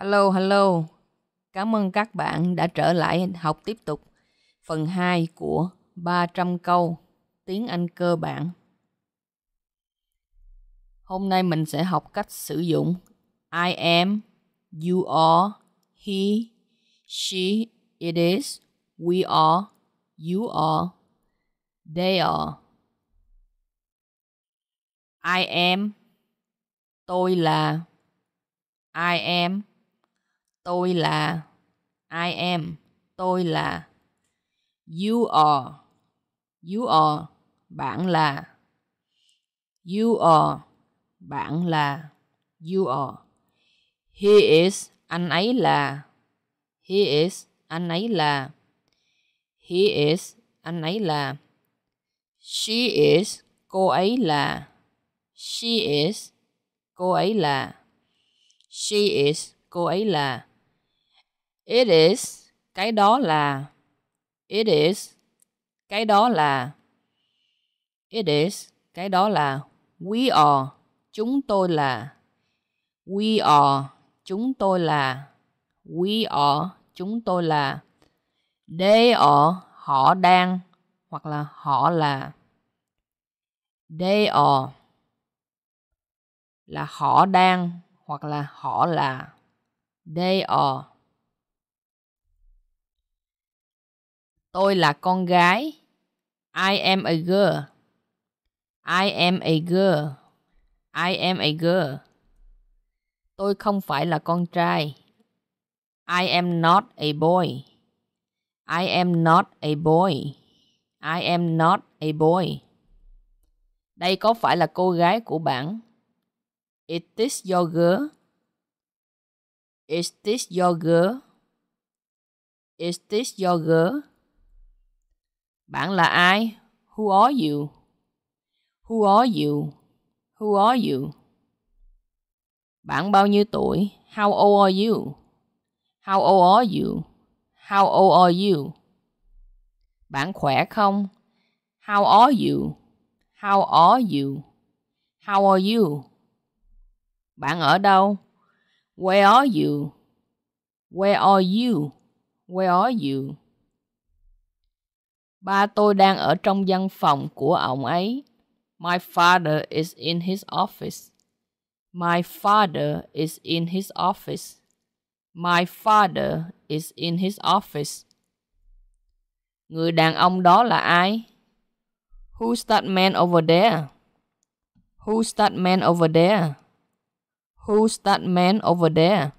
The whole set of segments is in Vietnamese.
Hello, hello. Cảm ơn các bạn đã trở lại học tiếp tục phần 2 của 300 câu tiếng Anh cơ bản. Hôm nay mình sẽ học cách sử dụng I am, you are, he, she, it is, we are, you are, they are. I am, tôi là, I am, Tôi là. I am. Tôi là. You are. You are. Bạn là. You are. Bạn là. You are. He is. Anh ấy là. He is. Anh ấy là. He is. Anh ấy là. She is. Cô ấy là. She is. Cô ấy là. She is. Cô ấy là. It is. Cái đó là. It is. Cái đó là. It is. Cái đó là. We are. Chúng tôi là. We are. Chúng tôi là. We are. Chúng tôi là. They are. Họ đang. Hoặc là họ là. They are. Là họ đang. Hoặc là họ là. They are. Tôi là con gái. I am a girl. I am a girl. I am a girl. Tôi không phải là con trai. I am not a boy. I am not a boy. I am not a boy. Đây có phải là cô gái của bạn? Is this your girl? Is this your girl? Is this your girl? Bạn là ai? Who are you? Who are you? Who are you? Bạn bao nhiêu tuổi? How old are you? How old are you? How old are you? Bạn khỏe không? How are you? How are you? How are you? Bạn ở đâu? Where are you? Where are you? Where are you? Ba tôi đang ở trong văn phòng của ông ấy. My father is in his office. My father is in his office. My father is in his office. Người đàn ông đó là ai? Who's that man over there? Who's that man over there? Who's that man over there?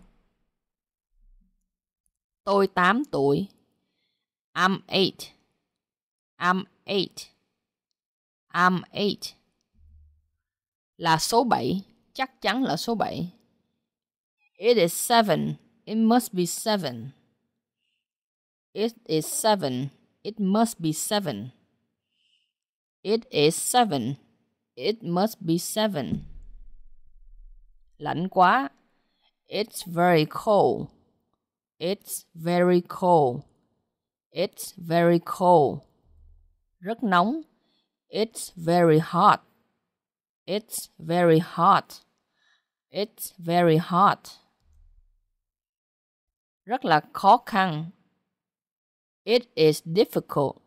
Tôi 8 tuổi. I'm 8. I'm eight. I'm eight. Là số 7. Chắc chắn là số 7. It is seven. It must be seven. It is seven. It must be seven. It is seven. It must be seven. Lạnh quá. It's very cold. It's very cold. It's very cold rất nóng. It's very hot. It's very hot. It's very hot. Rất là khó khăn. It is difficult.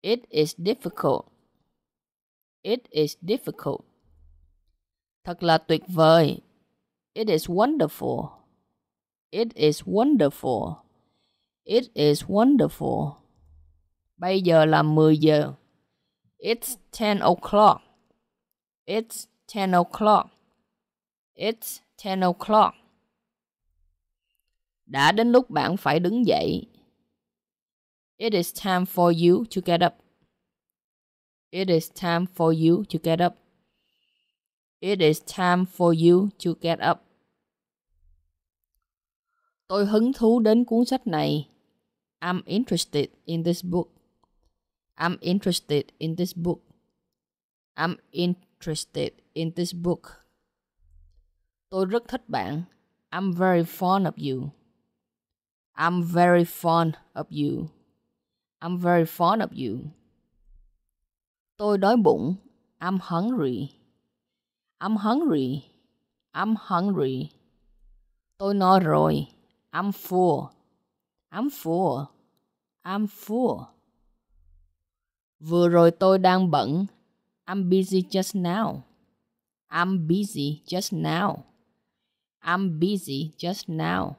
It is difficult. It is difficult. Thật là tuyệt vời. It is wonderful. It is wonderful. It is wonderful. Bây giờ là 10 giờ. It's 10 o'clock. It's 10 o'clock. It's 10 o'clock. Đã đến lúc bạn phải đứng dậy. It is time for you to get up. It is time for you to get up. It is time for you to get up. Tôi hứng thú đến cuốn sách này. I'm interested in this book. I'm interested in this book. I'm interested in this book. Tôi rất thích bạn. I'm very fond of you. I'm very fond of you. I'm very fond of you. Tôi đói bụng. I'm hungry. I'm hungry. I'm hungry. Tôi no rồi. I'm full. I'm full. I'm full. Vừa rồi tôi đang bận. I'm busy just now. I'm busy just now. I'm busy just now.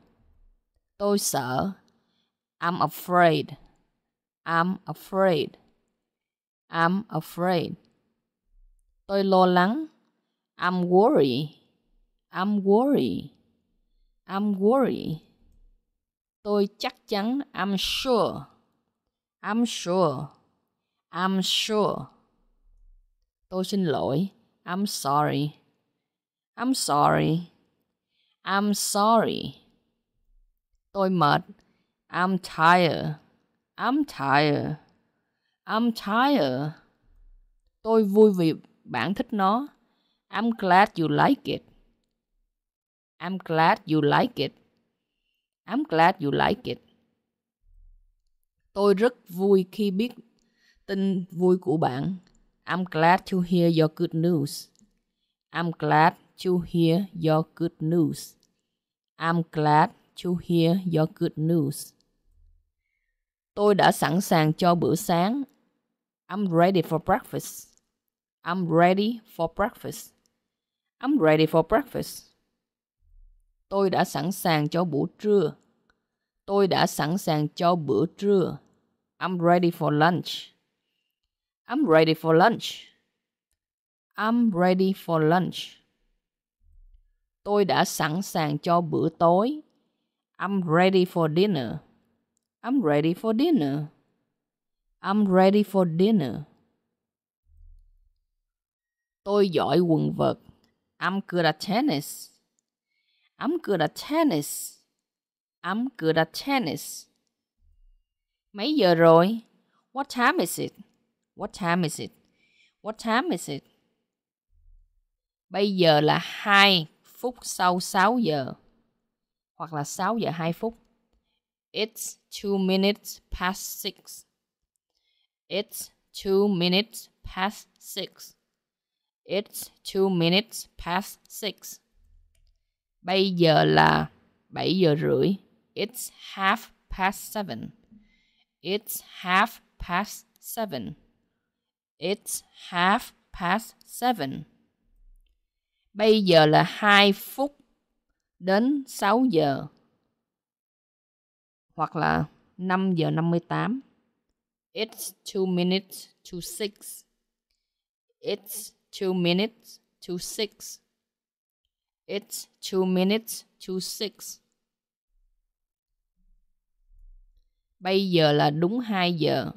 Tôi sợ. I'm afraid. I'm afraid. I'm afraid. Tôi lo lắng. I'm worried. I'm worried. I'm worried. Tôi chắc chắn. I'm sure. I'm sure. I'm sure. Tôi xin lỗi. I'm sorry. I'm sorry. I'm sorry. Tôi mệt. I'm tired. I'm tired. I'm tired. Tôi vui vì bạn thích nó. I'm glad you like it. I'm glad you like it. I'm glad you like it. Tôi rất vui khi biết tin vui của bạn. I'm glad to hear your good news. I'm glad to hear your good news. I'm glad to hear your good news. Tôi đã sẵn sàng cho bữa sáng. I'm ready for breakfast. I'm ready for breakfast. I'm ready for breakfast. Tôi đã sẵn sàng cho buổi trưa. Tôi đã sẵn sàng cho bữa trưa. I'm ready for lunch. I'm ready for lunch. I'm ready for lunch. Tôi đã sẵn sàng cho bữa tối. I'm ready for dinner. I'm ready for dinner. I'm ready for dinner. Tôi giỏi quần vợt. I'm good at tennis. I'm good at tennis. I'm good at tennis. Mấy giờ rồi? What time is it? What time is it? What time is it? Bây giờ là 2 phút sau 6 giờ hoặc là 6 giờ 2 phút. It's 2 minutes past 6. It's 2 minutes past 6. It's 2 minutes past 6. Bây giờ là 7 giờ rưỡi. It's half past 7. It's half past 7. It's half past seven. Bây giờ là 2 phút đến 6 giờ. Hoặc là 5 giờ 58. It's 2 minutes to 6. It's 2 minutes to 6. It's 2 minutes to 6. Bây giờ là đúng 2 giờ.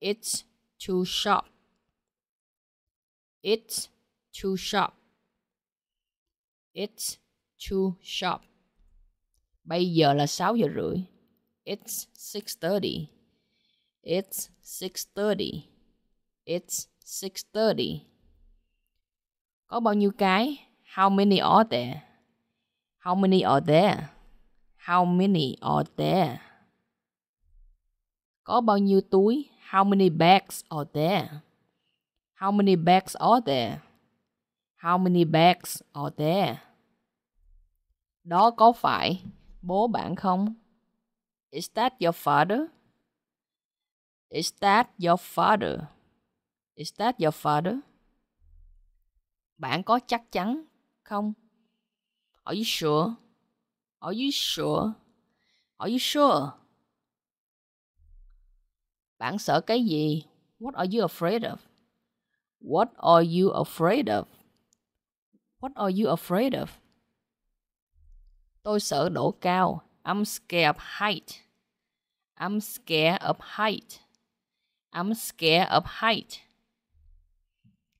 It's too sharp. It's too sharp. It's too sharp. Bây giờ là 6 giờ rưỡi. It's 6:30. It's 6:30. It's 6:30. Có bao nhiêu cái? How many are there? How many are there? How many are there? Có bao nhiêu túi? How many bags are there? How many bags are there? How many bags are there? Đó có phải bố bạn không? Is that your father? Is that your father? Is that your father? Bạn có chắc chắn không? Are you sure? Are you sure? Are you sure? Bạn sợ cái gì? What are you afraid of? What are you afraid of? What are you afraid of? Tôi sợ độ cao. I'm scared of height. I'm scared of height. I'm scared of height.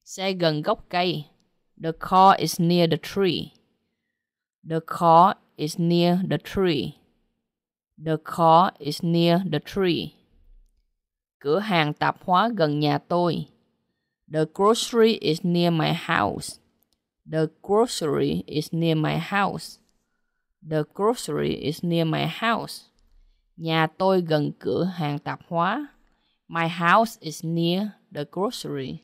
Xe gần gốc cây. The car is near the tree. The car is near the tree. The car is near the tree. Cửa hàng tạp hóa gần nhà tôi. The grocery is near my house. The grocery is near my house. The grocery is near my house. Nhà tôi gần cửa hàng tạp hóa. My house is near the grocery.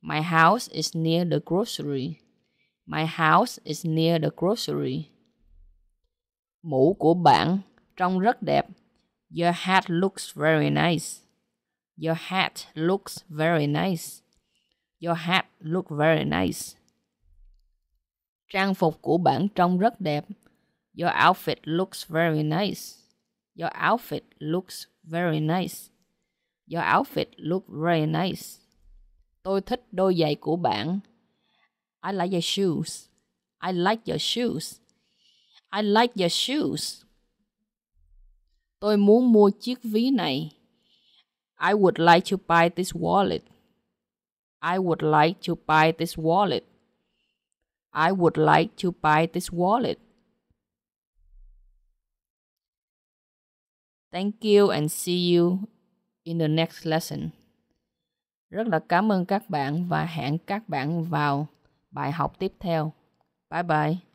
My house is near the grocery. My house is near the grocery. Mũ của bạn trông rất đẹp. Your hat looks very nice. Your hat looks very nice. Your hat look very nice. Trang phục của bạn trông rất đẹp. Your outfit looks very nice. Your outfit looks very nice. Your outfit looks very nice. Tôi thích đôi giày của bạn. I like your shoes. I like your shoes. I like your shoes. Tôi muốn mua chiếc ví này. I would like to buy this wallet. I would like to buy this wallet. I would like to buy this wallet. Thank you and see you in the next lesson. Rất là cảm ơn các bạn và hẹn các bạn vào bài học tiếp theo. Bye bye.